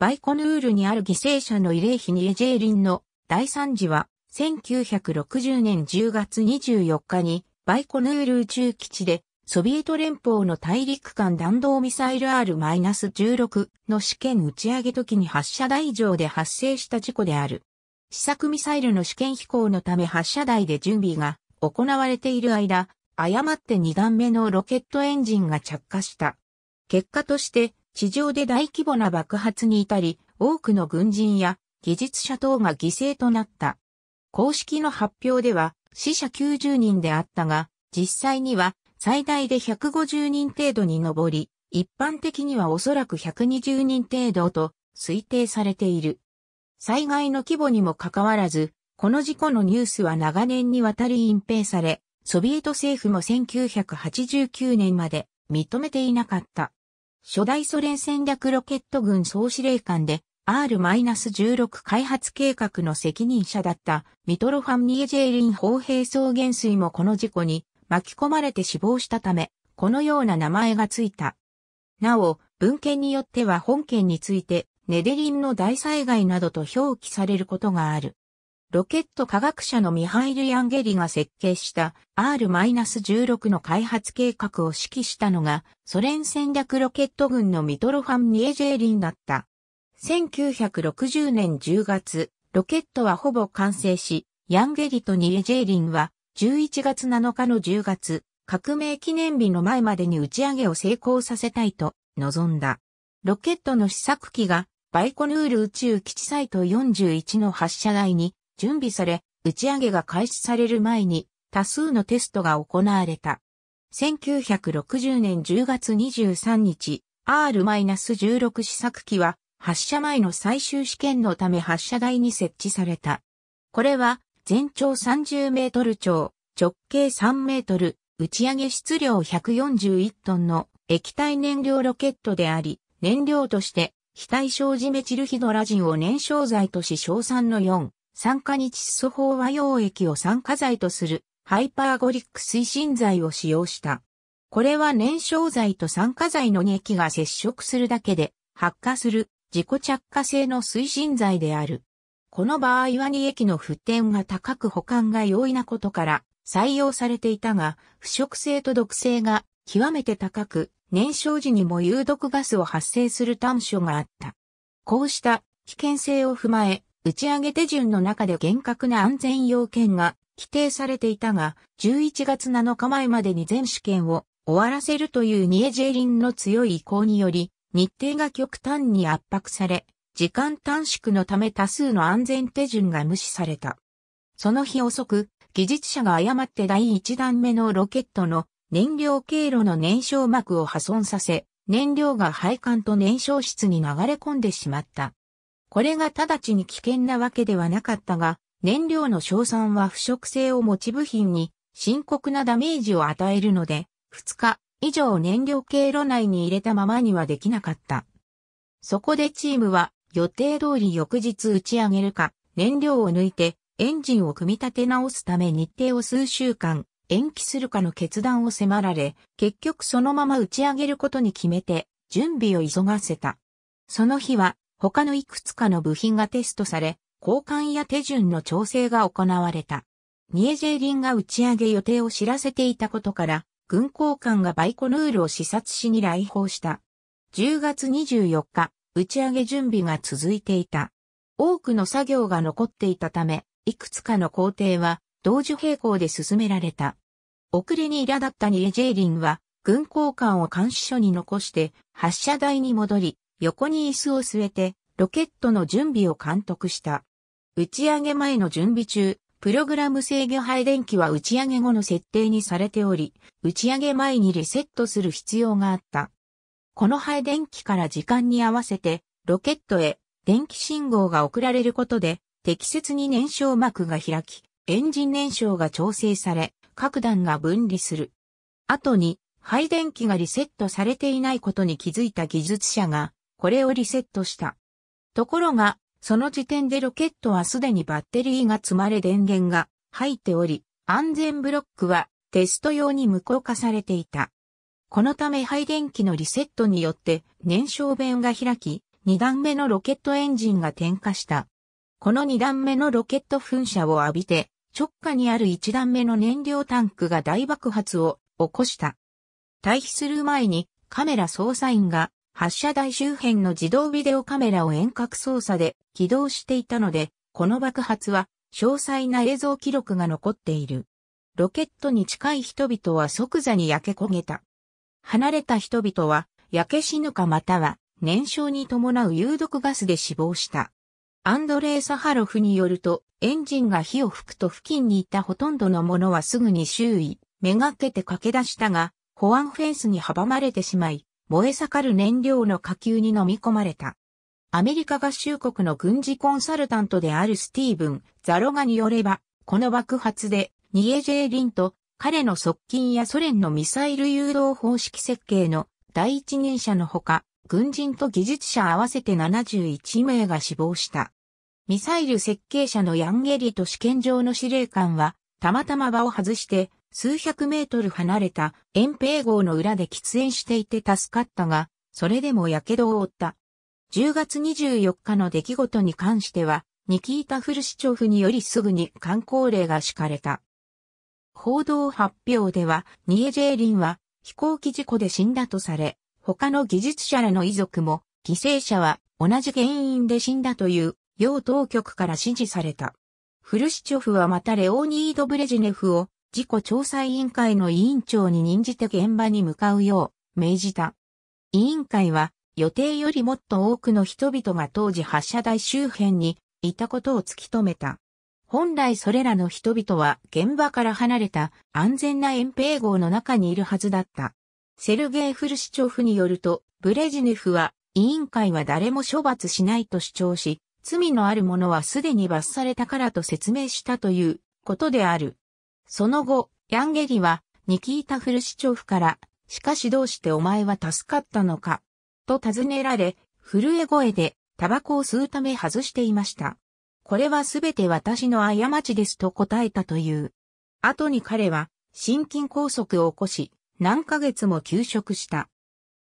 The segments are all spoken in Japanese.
バイコヌールにある犠牲者の慰霊碑にエジェーリンの大惨事は、1960年10月24日に、バイコヌール宇宙基地で、ソビエト連邦の大陸間弾道ミサイル R-16 の試験打ち上げ時に発射台上で発生した事故である。試作ミサイルの試験飛行のため発射台で準備が行われている間、誤って2段目のロケットエンジンが着火した。結果として地上で大規模な爆発に至り、多くの軍人や技術者等が犠牲となった。公式の発表では死者90人であったが、実際には最大で150人程度に上り、一般的にはおそらく120人程度と推定されている。災害の規模にもかかわらず、この事故のニュースは長年にわたり隠蔽され、ソビエト政府も1989年まで認めていなかった。初代ソ連戦略ロケット軍総司令官で R-16 開発計画の責任者だったミトロファン・ニエジェーリン砲兵草原水もこの事故に巻き込まれて死亡したため、このような名前がついた。なお、文献によっては本件について、ネデリンの大災害などと表記されることがある。ロケット科学者のミハイル・ヤンゲリが設計した R-16 の開発計画を指揮したのがソ連戦略ロケット軍のミトロファン・ニエジェーリンだった。1960年10月、ロケットはほぼ完成し、ヤンゲリとニエジェーリンは11月7日の10月、革命記念日の前までに打ち上げを成功させたいと望んだ。ロケットの試作機がバイコヌール宇宙基地サイト41の発射台に準備され、打ち上げが開始される前に多数のテストが行われた。1960年10月23日、R-16 試作機は発射前の最終試験のため発射台に設置された。これは全長30メートル超、直径3メートル、打ち上げ質量141トンの液体燃料ロケットであり、燃料として非対称ジメチルヒドラジンを燃焼剤とし硝酸の4、酸化に窒素飽和溶液を酸化剤とするハイパーゴリック推進剤を使用した。これは燃焼剤と酸化剤の2液が接触するだけで発火する自己着火性の推進剤である。この場合は2液の沸点が高く保管が容易なことから採用されていたが、腐食性と毒性が極めて高く、燃焼時にも有毒ガスを発生する短所があった。こうした危険性を踏まえ、打ち上げ手順の中で厳格な安全要件が規定されていたが、11月7日前までに全試験を終わらせるというニエジェリンの強い意向により、日程が極端に圧迫され、時間短縮のため多数の安全手順が無視された。その日遅く、技術者が誤って第1段目のロケットの燃料経路の燃焼膜を破損させ、燃料が配管と燃焼室に流れ込んでしまった。これが直ちに危険なわけではなかったが、燃料の硝酸は腐食性を持ち部品に深刻なダメージを与えるので、2日以上燃料経路内に入れたままにはできなかった。そこでチームは予定通り翌日打ち上げるか、燃料を抜いてエンジンを組み立て直すため日程を数週間延期するかの決断を迫られ、結局そのまま打ち上げることに決めて準備を急がせた。その日は他のいくつかの部品がテストされ、交換や手順の調整が行われた。ニエジェリンが打ち上げ予定を知らせていたことから、軍交換がバイコヌールを視察しに来訪した。10月24日、打ち上げ準備が続いていた。多くの作業が残っていたため、いくつかの工程は同時並行で進められた。遅れに苛立ったニエジェーリンは、軍交換を監視所に残して、発射台に戻り、横に椅子を据えて、ロケットの準備を監督した。打ち上げ前の準備中、プログラム制御配電機は打ち上げ後の設定にされており、打ち上げ前にリセットする必要があった。この配電機から時間に合わせて、ロケットへ電気信号が送られることで、適切に燃焼幕が開き、エンジン燃焼が調整され、各段が分離する。後に、配電機がリセットされていないことに気づいた技術者が、これをリセットした。ところが、その時点でロケットはすでにバッテリーが積まれ電源が入っており、安全ブロックはテスト用に無効化されていた。このため配電機のリセットによって燃焼弁が開き、2段目のロケットエンジンが点火した。この2段目のロケット噴射を浴びて、直下にある1段目の燃料タンクが大爆発を起こした。退避する前にカメラ捜査員が発射台周辺の自動ビデオカメラを遠隔操作で起動していたので、この爆発は詳細な映像記録が残っている。ロケットに近い人々は即座に焼け焦げた。離れた人々は焼け死ぬかまたは燃焼に伴う有毒ガスで死亡した。アンドレイ・サハロフによると、エンジンが火を吹くと付近にいたほとんどのものはすぐに周囲、めがけて駆け出したが、保安フェンスに阻まれてしまい、燃え盛る燃料の火球に飲み込まれた。アメリカ合衆国の軍事コンサルタントであるスティーブン・ザロガによれば、この爆発で、ニエジェーリンと彼の側近やソ連のミサイル誘導方式設計の第一人者のほか、軍人と技術者合わせて71名が死亡した。ミサイル設計者のヤンゲリと試験場の司令官は、たまたま場を外して、数百メートル離れた遠平号の裏で喫煙していて助かったが、それでも火傷を負った。10月24日の出来事に関しては、ニキータ・フルシチョフによりすぐに観光令が敷かれた。報道発表では、ニエジェーリンは飛行機事故で死んだとされ、他の技術者らの遺族も、犠牲者は同じ原因で死んだという、要当局から指示された。フルシチョフはまたレオニード・ブレジネフを事故調査委員会の委員長に任じて現場に向かうよう命じた。委員会は予定よりもっと多くの人々が当時発射台周辺にいたことを突き止めた。本来それらの人々は現場から離れた安全な遠平号の中にいるはずだった。セルゲイ・フルシチョフによると、ブレジネフは委員会は誰も処罰しないと主張し、罪のある者はすでに罰されたからと説明したということである。その後、ヤンゲリは、ニキータ・フルシチョフから、しかしどうしてお前は助かったのか、と尋ねられ、震え声で、タバコを吸うため外していました。これはすべて私の過ちですと答えたという。後に彼は、心筋梗塞を起こし、何ヶ月も休職した。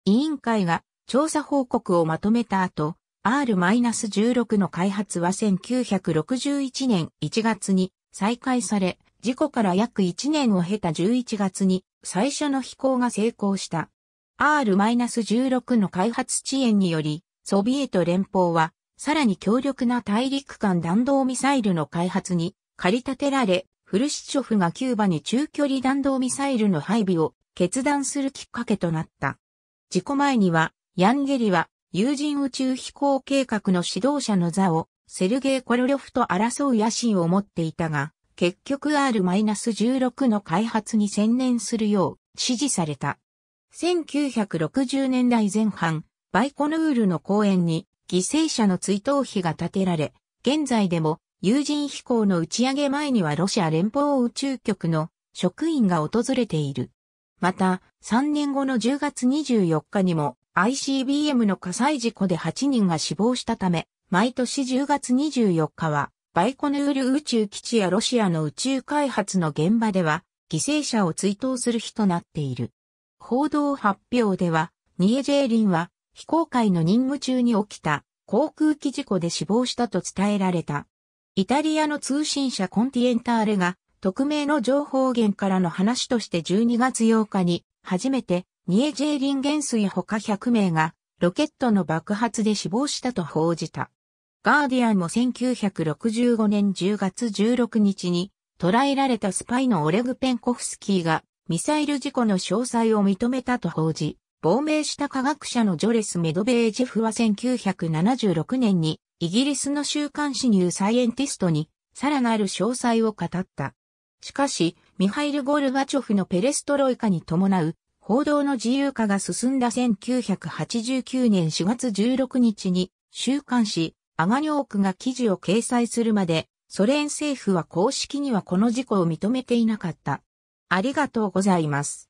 委員会が調査報告をまとめた後、R-16 の開発は1961年1月に再開され、事故から約1年を経た11月に最初の飛行が成功した。R-16 の開発遅延により、ソビエト連邦は、さらに強力な大陸間弾道ミサイルの開発に駆り立てられ、フルシチョフがキューバに中距離弾道ミサイルの配備を決断するきっかけとなった。事故前には、ヤンゲリは有人宇宙飛行計画の指導者の座をセルゲイ・コロリョフと争う野心を持っていたが、結局 R-16 の開発に専念するよう指示された。1960年代前半、バイコヌールの公園に犠牲者の追悼碑が建てられ、現在でも有人飛行の打ち上げ前にはロシア連邦宇宙局の職員が訪れている。また、3年後の10月24日にも ICBM の火災事故で8人が死亡したため、毎年10月24日はバイコヌール宇宙基地やロシアの宇宙開発の現場では、犠牲者を追悼する日となっている。報道発表では、ニエジェーリンは、非公開の任務中に起きた航空機事故で死亡したと伝えられた。イタリアの通信社コンティエンターレが、匿名の情報源からの話として12月8日に、初めて、ニエジェーリン元帥他100名が、ロケットの爆発で死亡したと報じた。ガーディアンも1965年10月16日に捕らえられたスパイのオレグ・ペンコフスキーがミサイル事故の詳細を認めたと報じ、亡命した科学者のジョレス・メドベージェフは1976年にイギリスの週刊誌ニューサイエンティストにさらなる詳細を語った。しかし、ミハイル・ゴルバチョフのペレストロイカに伴う報道の自由化が進んだ1989年4月16日に週刊誌アガニョークが記事を掲載するまで、ソ連政府は公式にはこの事故を認めていなかった。ありがとうございます。